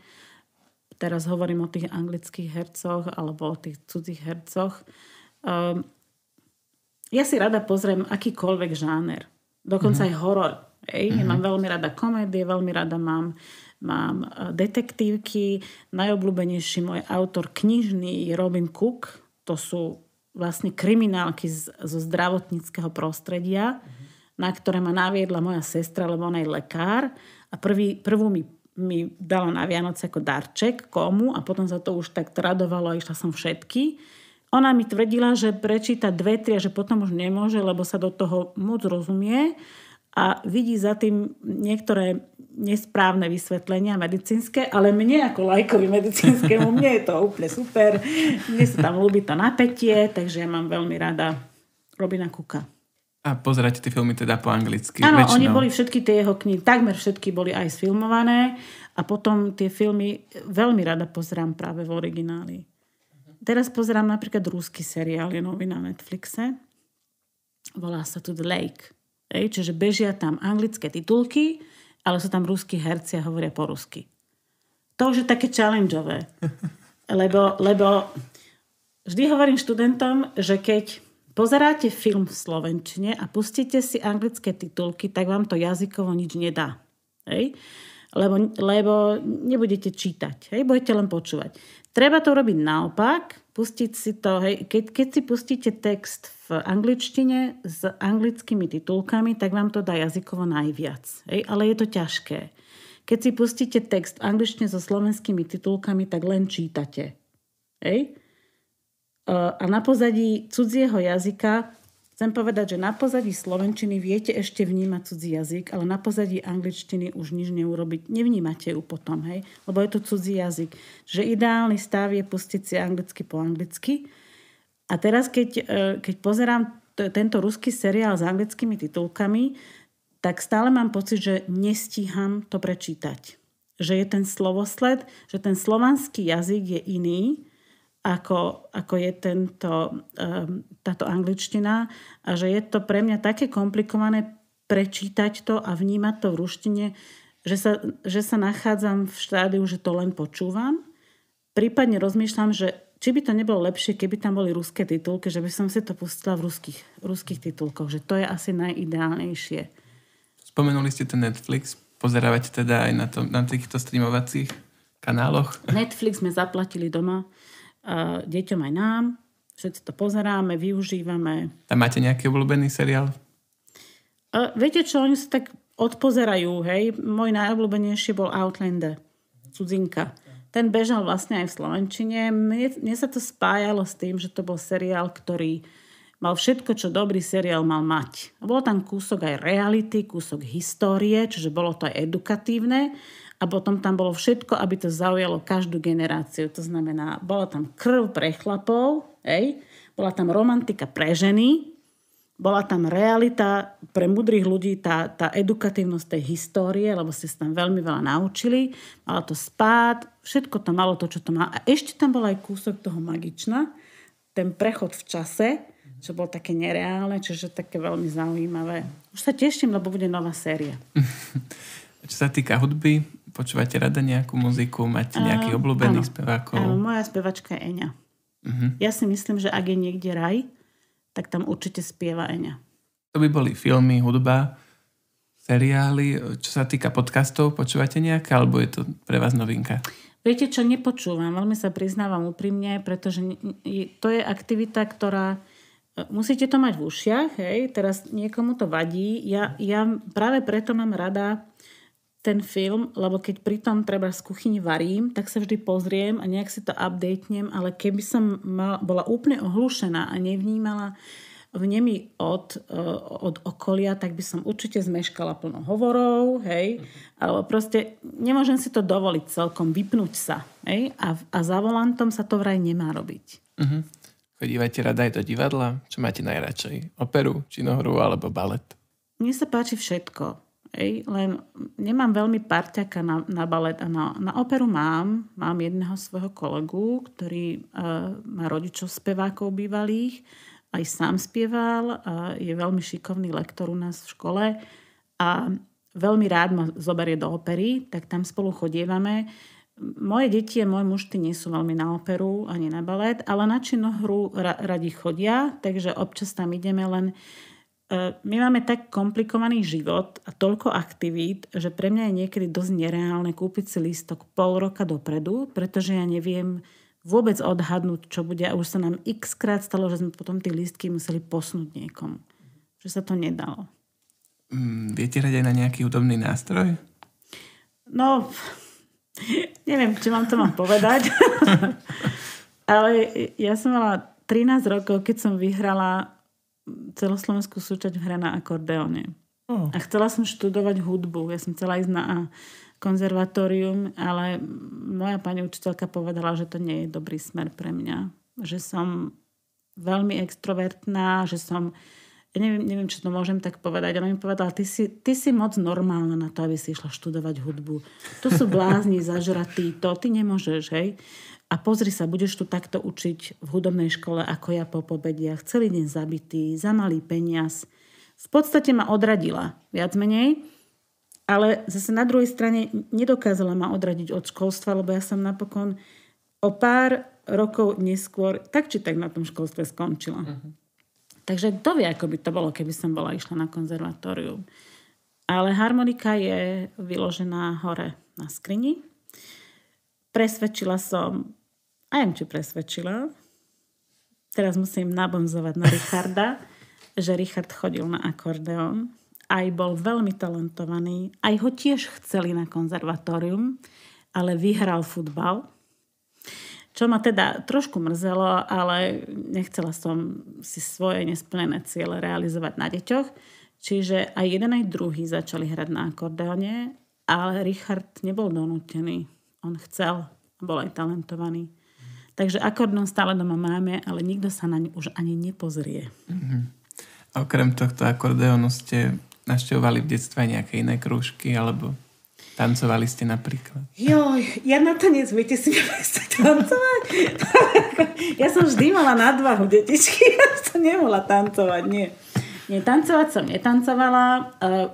Teraz hovorím o tých anglických hercoch alebo o tých cudzích hercoch. Um, ja si rada pozriem akýkoľvek žáner. Dokonca mm-hmm. aj mhm. horor. Ej? Mm-hmm. Ja mám veľmi rada komédie, veľmi rada mám, mám e, detektívky. Najobľúbenejší môj autor knižný je Robin Cook. To sú vlastne kriminálky z, zo zdravotníckého prostredia, mm-hmm. na ktoré ma naviedla moja sestra, lebo ona je lekár. A prvý, prvú mi mi dala na Vianoce ako darček komu a potom sa to už tak tradovalo a išla som všetky ona mi tvrdila, že prečíta dve, tri a že potom už nemôže, lebo sa do toho moc rozumie a vidí za tým niektoré nesprávne vysvetlenia medicínske, ale mne ako lajkovi medicínskemu, mne je to úplne super. Mne sa tam ľúbi to napätie, takže ja mám veľmi rada Robina Kuka. A pozeráte tie filmy teda po anglicky? Áno, oni boli všetky tie jeho knihy, takmer všetky boli aj sfilmované a potom tie filmy veľmi rada pozerám práve v origináli teraz pozerám napríklad rúsky seriál, je nový na Netflixe. Volá sa to The Lake. Ej, čiže bežia tam anglické titulky, ale sú tam rúsky herci a hovoria po rusky. To už je také challengeové. Lebo, lebo vždy hovorím študentom, že keď pozeráte film v Slovenčine a pustíte si anglické titulky, tak vám to jazykovo nič nedá. Ej? Lebo, lebo nebudete čítať, hej? budete len počúvať. Treba to urobiť naopak, pustiť si to, hej, keď, keď si pustíte text v angličtine s anglickými titulkami, tak vám to dá jazykovo najviac, hej, ale je to ťažké. Keď si pustíte text v angličtine so slovenskými titulkami, tak len čítate. Hej? A na pozadí cudzieho jazyka Chcem povedať, že na pozadí slovenčiny viete ešte vnímať cudzí jazyk, ale na pozadí angličtiny už nič neurobiť. Nevnímate ju potom, hej? Lebo je to cudzí jazyk. Že ideálny stav je pustiť si anglicky po anglicky. A teraz, keď, e, keď pozerám t- tento ruský seriál s anglickými titulkami, tak stále mám pocit, že nestíham to prečítať. Že je ten slovosled, že ten slovanský jazyk je iný, ako, ako je tento, ehm, táto angličtina a že je to pre mňa také komplikované prečítať to a vnímať to v ruštine, že sa, že sa nachádzam v štádiu, že to len počúvam. Prípadne rozmýšľam, že či by to nebolo lepšie, keby tam boli ruské titulky, že by som si to pustila v ruských, ruských titulkoch, že to je asi najideálnejšie. Spomenuli ste ten Netflix, pozerávate teda aj na, to, na týchto streamovacích kanáloch? Netflix sme zaplatili doma deťom aj nám. Všetci to pozeráme, využívame. A máte nejaký obľúbený seriál? Uh, viete čo, oni sa tak odpozerajú, hej. Môj najobľúbenejší bol Outlander, cudzinka. Ten bežal vlastne aj v Slovenčine. Mne, mne sa to spájalo s tým, že to bol seriál, ktorý mal všetko, čo dobrý seriál mal mať. Bolo tam kúsok aj reality, kúsok histórie, čiže bolo to aj edukatívne, a potom tam bolo všetko, aby to zaujalo každú generáciu. To znamená, bola tam krv pre chlapov, ej? bola tam romantika pre ženy, bola tam realita pre mudrých ľudí, tá, tá edukatívnosť tej histórie, lebo ste sa tam veľmi veľa naučili, mala to spát, všetko tam malo to, čo to má. A ešte tam bol aj kúsok toho magična, ten prechod v čase, čo bolo také nereálne, čiže také veľmi zaujímavé. Už sa teším, lebo bude nová séria. čo sa týka hudby, Počúvate rada nejakú muziku? Máte nejakých uh, obľúbených áno, spevákov? Áno, moja spevačka je Eňa. Uh-huh. Ja si myslím, že ak je niekde raj, tak tam určite spieva Eňa. To by boli filmy, hudba, seriály. Čo sa týka podcastov, počúvate nejaké, alebo je to pre vás novinka? Viete čo, nepočúvam, veľmi sa priznávam úprimne, pretože to je aktivita, ktorá... E, musíte to mať v ušiach, hej, teraz niekomu to vadí. Ja, ja práve preto mám rada uh, ten film, lebo keď pritom treba z kuchyni varím, tak sa vždy pozriem a nejak si to updatenem, ale keby som mal, bola úplne ohlušená a nevnímala v nemi od, eh, od okolia, tak by som určite zmeškala plno hovorov, hej, mm-hmm. alebo proste nemôžem si to dovoliť celkom, vypnúť sa, hej, a, a za volantom sa to vraj nemá robiť. Mm-hmm. Chodívate rada aj do divadla? Čo máte najradšej? Operu, činohru alebo balet? Mne sa páči všetko Ej, len nemám veľmi parťaka na, na balet a na, na operu mám. Mám jedného svojho kolegu, ktorý e, má rodičov spevákov bývalých, aj sám spieval, a je veľmi šikovný lektor u nás v škole a veľmi rád ma zoberie do opery, tak tam spolu chodievame. Moje deti a môj muž nie sú veľmi na operu ani na balet, ale na hru ra- radi chodia, takže občas tam ideme len E, my máme tak komplikovaný život a toľko aktivít, že pre mňa je niekedy dosť nereálne kúpiť si lístok pol roka dopredu, pretože ja neviem vôbec odhadnúť, čo bude. A už sa nám x krát stalo, že sme potom tie lístky museli posnúť niekomu. Že sa to nedalo. Mm, viete rať aj na nejaký údobný nástroj? No, neviem, či vám to mám povedať. Ale ja som mala 13 rokov, keď som vyhrala celoslovenskú v hra na akordeóne. Oh. A chcela som študovať hudbu. Ja som chcela ísť na konzervatórium, ale moja pani učiteľka povedala, že to nie je dobrý smer pre mňa. Že som veľmi extrovertná, že som... Ja neviem, neviem, čo to môžem tak povedať. Ona mi povedala, ty si, ty si moc normálna na to, aby si išla študovať hudbu. To sú blázni, zažratí, to ty nemôžeš, hej. A pozri sa, budeš tu takto učiť v hudobnej škole, ako ja po pobediach. Celý deň zabitý, za malý peniaz. V podstate ma odradila, viac menej. Ale zase na druhej strane nedokázala ma odradiť od školstva, lebo ja som napokon o pár rokov neskôr tak či tak na tom školstve skončila. Uh-huh. Takže to vie, ako by to bolo, keby som bola išla na konzervatórium. Ale harmonika je vyložená hore na skrini. Presvedčila som a ja či presvedčila. Teraz musím nabonzovať na Richarda, že Richard chodil na akordeón. Aj bol veľmi talentovaný. Aj ho tiež chceli na konzervatórium, ale vyhral futbal. Čo ma teda trošku mrzelo, ale nechcela som si svoje nesplnené ciele realizovať na deťoch. Čiže aj jeden aj druhý začali hrať na akordeone, ale Richard nebol donútený. On chcel, bol aj talentovaný. Takže akordeon stále doma máme, ale nikto sa na ňu už ani nepozrie. Mm-hmm. Okrem tohto akordeónu ste našťovali v detstve nejaké iné krúžky alebo Tancovali ste napríklad? Jo, ja na to viete si sa tancovať? ja som vždy mala nadvahu, detičky, ja som nemohla tancovať, nie. Nie, tancovať som netancovala, e,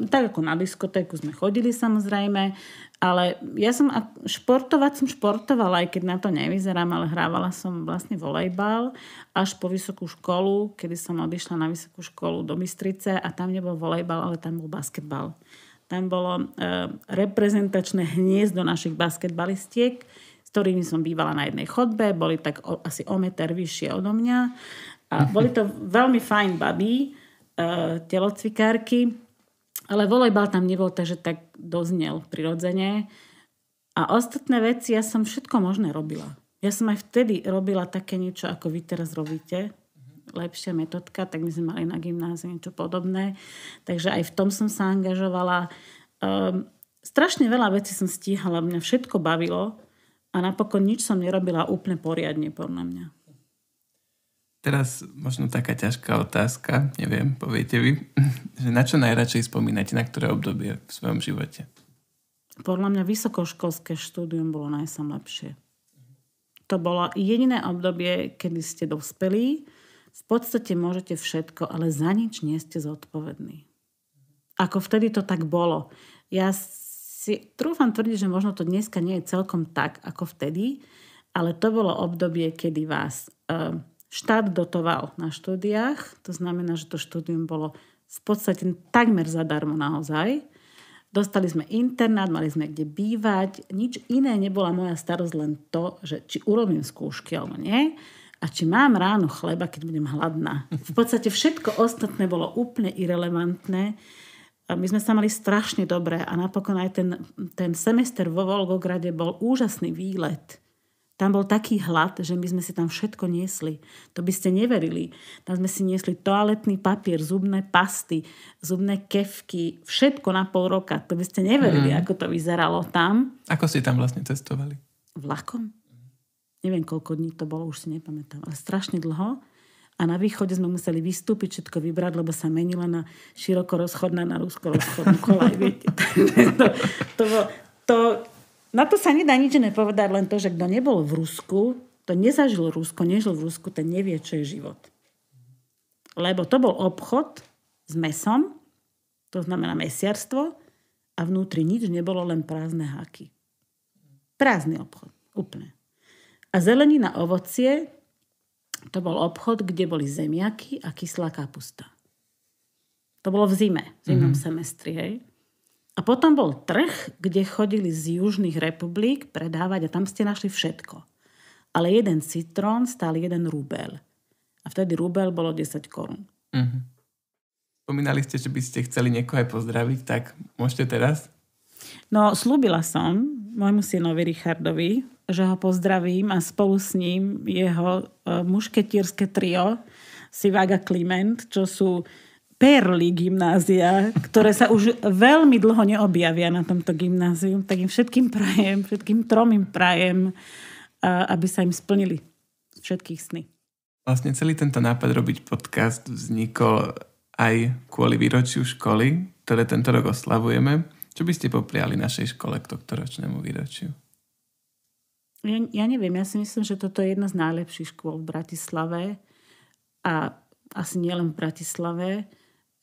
tak ako na diskotéku sme chodili samozrejme, ale ja som športovať som športovala, aj keď na to nevyzerám, ale hrávala som vlastne volejbal až po vysokú školu, kedy som odišla na vysokú školu do Mistrice a tam nebol volejbal, ale tam bol basketbal. Tam bolo e, reprezentačné hniezdo našich basketbalistiek, s ktorými som bývala na jednej chodbe, boli tak o, asi o meter vyššie odo mňa. A boli to veľmi fajn babí, e, telocvikárky, ale volejbal tam nebol, takže tak doznel prirodzene. A ostatné veci, ja som všetko možné robila. Ja som aj vtedy robila také niečo, ako vy teraz robíte. Lepšia metodka, tak my sme mali na gymnáziu niečo podobné. Takže aj v tom som sa angažovala. Um, strašne veľa vecí som stíhala, mňa všetko bavilo a napokon nič som nerobila úplne poriadne, podľa mňa. Teraz možno taká ťažká otázka, neviem, poviete vy, že na čo najradšej spomínate, na ktoré obdobie v svojom živote? Podľa mňa vysokoškolské štúdium bolo najsam lepšie. To bolo jediné obdobie, kedy ste dospelí. V podstate môžete všetko, ale za nič nie ste zodpovední. Ako vtedy to tak bolo. Ja si trúfam tvrdiť, že možno to dneska nie je celkom tak, ako vtedy, ale to bolo obdobie, kedy vás... Uh, štát dotoval na štúdiách, to znamená, že to štúdium bolo v podstate takmer zadarmo naozaj. Dostali sme internát, mali sme kde bývať, nič iné nebola moja starosť len to, že či urobím skúšky alebo nie a či mám ráno chleba, keď budem hladná. V podstate všetko ostatné bolo úplne irrelevantné. A my sme sa mali strašne dobre a napokon aj ten, ten semester vo Volgograde bol úžasný výlet tam bol taký hlad, že my sme si tam všetko niesli. To by ste neverili. Tam sme si niesli toaletný papier, zubné pasty, zubné kevky, všetko na pol roka. To by ste neverili, mm. ako to vyzeralo tam. Ako si tam vlastne cestovali? Vlakom. Neviem, koľko dní to bolo, už si nepamätám, ale strašne dlho. A na východe sme museli vystúpiť, všetko vybrať, lebo sa menila na široko rozchodná, na rúsko rozchodnú kolaj, to, to, to, to na to sa nedá nič nepovedať, len to, že kto nebol v Rusku, to nezažil Rusko, nežil v Rusku, ten nevie, čo je život. Lebo to bol obchod s mesom, to znamená mesiarstvo, a vnútri nič nebolo, len prázdne háky. Prázdny obchod, úplne. A zelenina, ovocie, to bol obchod, kde boli zemiaky a kyslá kapusta. To bolo v zime, v zimnom mm-hmm. semestri, hej. A potom bol trh, kde chodili z južných republik predávať a tam ste našli všetko. Ale jeden citrón stál jeden rubel. A vtedy rubel bolo 10 korún. Uh-huh. Spomínali ste, že by ste chceli niekoho aj pozdraviť, tak môžete teraz? No, slúbila som môjmu synovi Richardovi, že ho pozdravím a spolu s ním jeho e, mušketírske trio Sivaga Kliment, čo sú perly gymnázia, ktoré sa už veľmi dlho neobjavia na tomto gymnáziu. Tak im všetkým prajem, všetkým tromým prajem, aby sa im splnili všetkých sny. Vlastne celý tento nápad robiť podcast vznikol aj kvôli výročiu školy, ktoré tento rok oslavujeme. Čo by ste popriali našej škole k ročnému výročiu? Ja, ja neviem, ja si myslím, že toto je jedna z najlepších škôl v Bratislave a asi nielen v Bratislave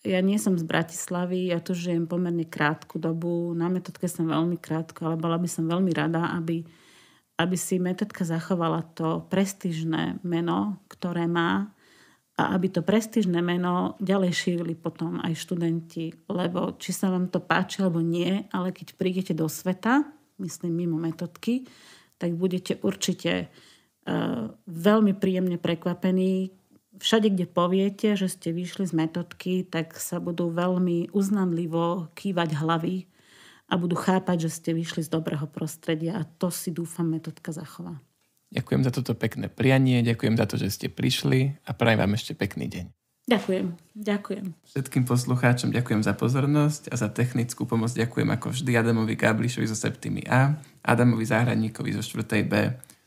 ja nie som z Bratislavy, ja tu žijem pomerne krátku dobu, na metodke som veľmi krátko, ale bola by som veľmi rada, aby, aby si metodka zachovala to prestížne meno, ktoré má a aby to prestížne meno ďalej šírili potom aj študenti, lebo či sa vám to páči alebo nie, ale keď prídete do sveta, myslím mimo metodky, tak budete určite uh, veľmi príjemne prekvapení, všade, kde poviete, že ste vyšli z metodky, tak sa budú veľmi uznanlivo kývať hlavy a budú chápať, že ste vyšli z dobrého prostredia a to si dúfam metodka zachová. Ďakujem za toto pekné prianie, ďakujem za to, že ste prišli a prajem vám ešte pekný deň. Ďakujem, ďakujem. Všetkým poslucháčom ďakujem za pozornosť a za technickú pomoc ďakujem ako vždy Adamovi Gáblišovi zo Septimi A, Adamovi Záhradníkovi zo 4. B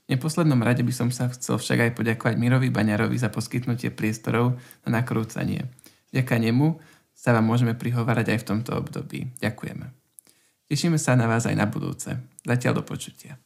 neposlednom rade by som sa chcel však aj poďakovať Mirovi Baňarovi za poskytnutie priestorov na nakrúcanie. Vďaka nemu sa vám môžeme prihovárať aj v tomto období. Ďakujeme. Tešíme sa na vás aj na budúce. Zatiaľ do počutia.